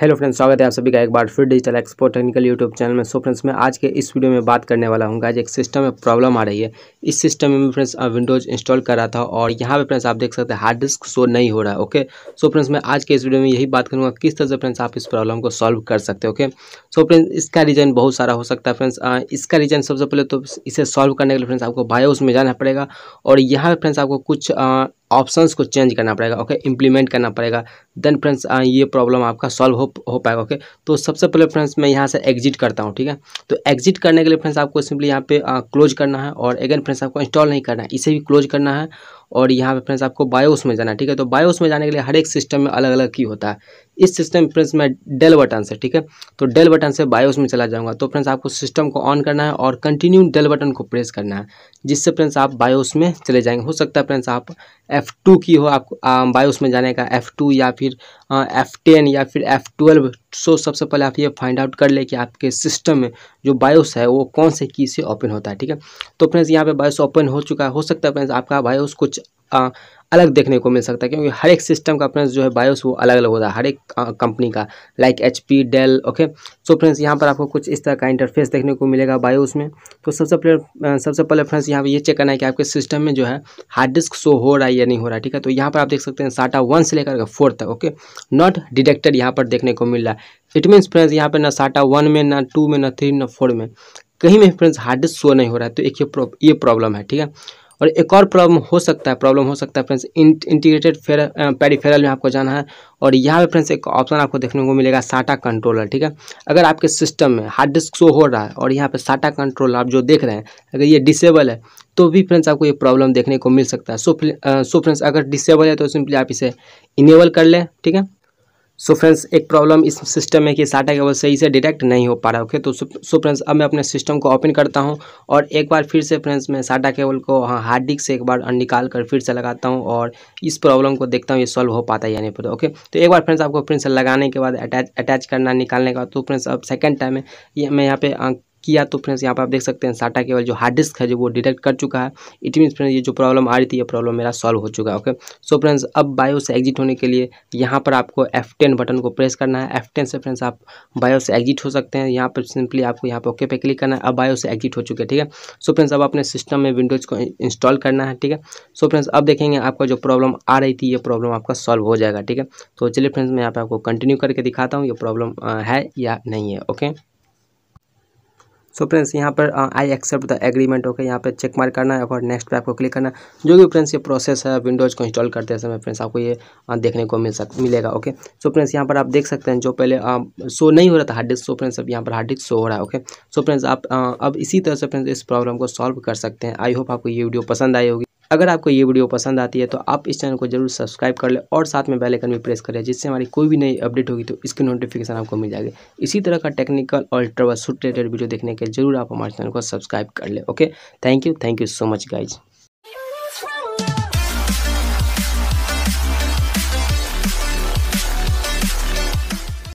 hello friends स्वागत है आप सभी का एक बार फिर digital export technical YouTube channel में सो फ्रेंड्स मैं आज के इस वीडियो में बात करने वाला हूँ आज एक सिस्टम में प्रॉब्लम आ रही है इस सिस्टम में फ्रेंड्स विंडोज इंस्टॉल कर रहा था और यहाँ पे फ्रेंड्स आप देख सकते हैं हार्ड डिस्क शो नहीं हो रहा है ओके सो फ्रेंड्स मैं आज के इस वीडियो में यही बात करूँगा किस तरह से फ्रेंड्स आप इस प्रॉब्लम को सॉल्व कर सकते हैं ओके सो फ्रेंड्स इसका रीजन बहुत सारा हो सकता है फ्रेंड्स इसका रीजन सबसे पहले तो इसे सॉल्व करने के लिए फ्रेंड्स आपको बायोस में जाना पड़ेगा और यहाँ पर फ्रेंड्स आपको कुछ ऑप्शंस को चेंज करना पड़ेगा ओके इंप्लीमेंट करना पड़ेगा देन फ्रेंड्स ये प्रॉब्लम आपका सॉल्व हो हो पाएगा ओके तो सबसे पहले फ्रेंड्स मैं यहाँ से एग्जिट करता हूँ ठीक है तो एग्जिट करने के लिए फ्रेंड्स आपको सिंपली यहाँ पे क्लोज करना है और अगेन फ्रेंड्स आपको इंस्टॉल नहीं करना है इसे भी क्लोज करना है और यहाँ पे फ्रेंड्स आपको बायोस में जाना है ठीक है तो बायोस में जाने के लिए हर एक सिस्टम में अलग अलग की होता है इस सिस्टम में फ्रेंड्स मैं डेल बटन से ठीक है तो डेल बटन से बायोस में चला जाऊँगा तो फ्रेंड्स आपको सिस्टम को ऑन करना है और कंटिन्यू डेल बटन को प्रेस करना है जिससे फ्रेंड्स आप बायोस में चले जाएंगे हो सकता है फ्रेंड्स आप एफ़ टू की हो आप बायोस में जाने का एफ़ टू या फिर एफ़ टेन या फिर एफ़ सो सबसे पहले आप ये फाइंड आउट कर ले कि आपके सिस्टम में जो बायोस है वो कौन से की से ओपन होता है ठीक है तो फ्रेंड्स यहाँ पे बायोस ओपन हो चुका है हो सकता है फ्रेंड्स आपका बायोस कुछ अलग देखने को मिल सकता है क्योंकि हर एक सिस्टम का फ्रेंड्स जो है बायोस वो अलग अलग होता है हर एक कंपनी का like H P Dell okay so friends यहाँ पर आपको कुछ इस तरह का इंटरफेस देखने को मिलेगा बायोस में तो सबसे पहले सबसे पहले फ्रेंड्स यहाँ पर ये चेक करना है कि आपके सिस्टम में जो है हार्ड डिस्क शो हो रहा है या नहीं हो रहा है ठीक है तो यहाँ पर आप देख सकते हैं साटा वन से लेकर फोर तक ओके नॉट डिटेक्टेड यहाँ पर देखने को मिल रहा है इट मीन्स फ्रेंड्स यहाँ पर ना साटा वन में ना टू में ना थ्री ना फोर में कहीं में फ्रेंड्स हार्ड डिस्क शो नहीं हो रहा है तो एक ये प्रॉब्लम है ठीक है और एक और प्रॉब्लम हो सकता है प्रॉब्लम हो सकता है फ्रेंड्स इंटीग्रेटेड फेर पेरीफेरल में आपको जाना है और यहाँ पे फ्रेंड्स एक ऑप्शन आपको देखने को मिलेगा साटा कंट्रोलर ठीक है अगर आपके सिस्टम में हार्ड डिस्क शो हो रहा है और यहाँ पे साटा कंट्रोलर आप जो देख रहे हैं अगर ये डिसेबल है तो भी फ्रेंड्स आपको ये प्रॉब्लम देखने को मिल सकता है सो सो फ्रेंड्स अगर डिसेबल है तो सिंपली आप इसे इनेबल कर लें ठीक है सो so फ्रेंड्स एक प्रॉब्लम इस सिस्टम में कि साटा केबल सही से डिटेक्ट नहीं हो पा रहा है ओके तो सो फ्रेंड्स अब मैं अपने सिस्टम को ओपन करता हूं और एक बार फिर से फ्रेंड्स मैं साटा केबल को हाँ हार्ड डिस्क से एक बार निकाल कर फिर से लगाता हूं और इस प्रॉब्लम को देखता हूं ये सॉल्व हो पाता है या नहीं पता ओके तो एक बार फ्रेंड्स आपको फ्रेंड्स लगाने के बाद अटैच अटैच करना निकालने के बाद तो फ्रेंड्स अब सेकेंड टाइम है ये मैं यहाँ पे हाँ, किया तो फ्रेंड्स यहाँ पर आप देख सकते हैं साटा केवल जो हार्ड डिस्क है जो वो डिटेक्ट कर चुका है इट मीन फ्रेंड्स ये जो प्रॉब्लम आ रही थी ये प्रॉब्लम मेरा सॉल्व हो चुका है ओके सो फ्रेंड्स अब बायो से एग्जिट होने के लिए यहाँ पर आपको एफ टेन बटन को प्रेस करना है एफ टेन से फ्रेंड्स आप बायो से एग्जिट हो सकते हैं यहाँ पर सिंपली आपको यहाँ पर ओके पे क्लिक करना है अब बायो से एग्जिट हो चुके हैं ठीक है सो फ्रेंड्स अब अपने सिस्टम में विंडोज़ को इंस्टॉल करना है ठीक है सो फ्रेंड्स अब देखेंगे आपका जो प्रॉब्लम आ रही थी ये प्रॉब्लम आपका सॉल्व हो जाएगा ठीक है तो चलिए फ्रेंड्स मैं यहाँ पर आपको कंटिन्यू करके दिखाता हूँ ये प्रॉब्लम है या नहीं है ओके सो फ्रेंड्स यहाँ पर I accept the agreement okay यहाँ पर चेक मार्क करना है और नेक्स्ट पे आपको क्लिक करना जो भी फ्रेंड्स ये प्रोसेस है विंडोज़ को इंस्टॉल करते समय फ्रेंड्स आपको ये uh, देखने को मिल सक मिलेगा ओके सो फ्रेंड्स यहाँ पर आप देख सकते हैं जो पहले शो uh, नहीं हो रहा था हार्ड डिस्क सो फ्रेंड्स अब यहाँ पर हार्ड डिस्क शो हो रहा है ओके सो फ्रेंड्स आप uh, अब इसी तरह से फ्रेंड्स इस प्रॉब्लम को सॉल्व कर सकते हैं आई होप आपको ये वीडियो पसंद आई होगी अगर आपको ये वीडियो पसंद आती है तो आप इस चैनल को जरूर सब्सक्राइब कर लें और साथ में बेल आइकन भी प्रेस करें जिससे हमारी कोई भी नई अपडेट होगी तो इसकी नोटिफिकेशन आपको मिल जाएगी इसी तरह का टेक्निकल और ट्रबल शूट रिलेटेड वीडियो देखने के लिए जरूर आप हमारे चैनल को सब्सक्राइब कर लें okay thank you thank you so much guys